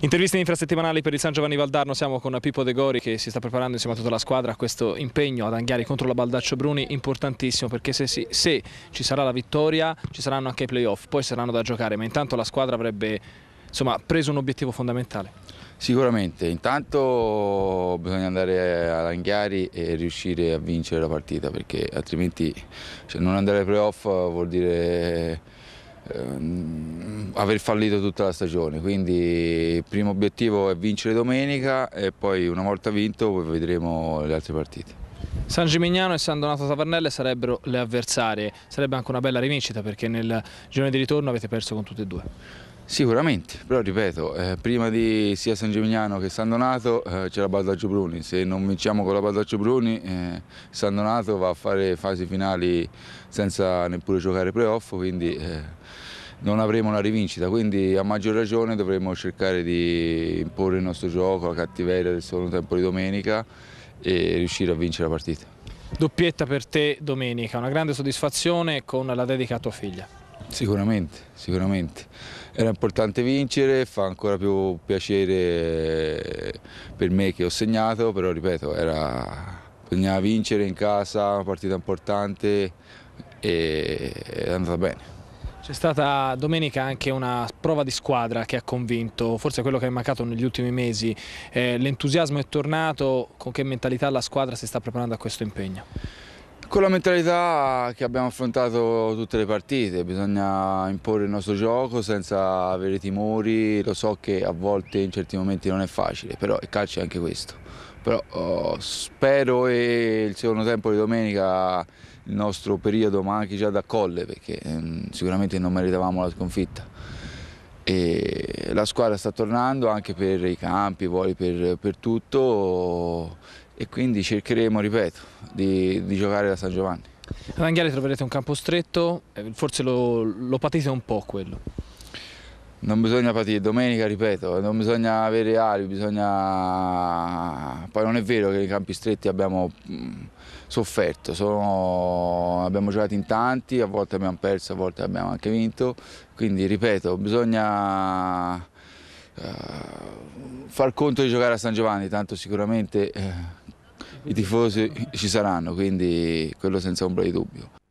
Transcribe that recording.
Intervista infrasettimanali per il San Giovanni Valdarno, siamo con Pippo De Gori che si sta preparando insieme a tutta la squadra a questo impegno ad Anghiari contro la Baldaccio Bruni, importantissimo perché se, si, se ci sarà la vittoria ci saranno anche i playoff, poi saranno da giocare, ma intanto la squadra avrebbe insomma, preso un obiettivo fondamentale. Sicuramente, intanto bisogna andare ad Anghiari e riuscire a vincere la partita perché altrimenti cioè, non andare ai playoff vuol dire Ehm, aver fallito tutta la stagione, quindi il primo obiettivo è vincere domenica e poi una volta vinto vedremo le altre partite. San Gimignano e San Donato Tavernelle sarebbero le avversarie, sarebbe anche una bella rivincita perché nel girone di ritorno avete perso con tutte e due. Sicuramente, però ripeto, eh, prima di sia San Gimignano che San Donato eh, la Baldaccio Bruni, se non vinciamo con la Baldaccio Bruni eh, San Donato va a fare fasi finali senza neppure giocare playoff, quindi eh, non avremo una rivincita, quindi a maggior ragione dovremo cercare di imporre il nostro gioco, la cattiveria del secondo tempo di domenica e riuscire a vincere la partita. Doppietta per te domenica, una grande soddisfazione con la dedica a tua figlia. Sicuramente, sicuramente. Era importante vincere, fa ancora più piacere per me che ho segnato, però ripeto, era... bisognava vincere in casa, una partita importante e è andata bene. C'è stata domenica anche una prova di squadra che ha convinto, forse quello che è mancato negli ultimi mesi, eh, l'entusiasmo è tornato, con che mentalità la squadra si sta preparando a questo impegno? Con la mentalità che abbiamo affrontato tutte le partite, bisogna imporre il nostro gioco senza avere timori, lo so che a volte in certi momenti non è facile, però il calcio è anche questo. Però oh, spero e il secondo tempo di domenica il nostro periodo, ma anche già da colle, perché ehm, sicuramente non meritavamo la sconfitta. E la squadra sta tornando anche per i campi, poi per, per tutto e quindi cercheremo, ripeto, di, di giocare da San Giovanni. A Vanghiale troverete un campo stretto, eh, forse lo, lo patite un po' quello. Non bisogna patire, domenica ripeto, non bisogna avere ali, bisogna... Poi non è vero che nei campi stretti abbiamo sofferto, sono... abbiamo giocato in tanti, a volte abbiamo perso, a volte abbiamo anche vinto, quindi ripeto, bisogna eh, far conto di giocare a San Giovanni, tanto sicuramente eh, i tifosi ci saranno, quindi quello senza ombra di dubbio.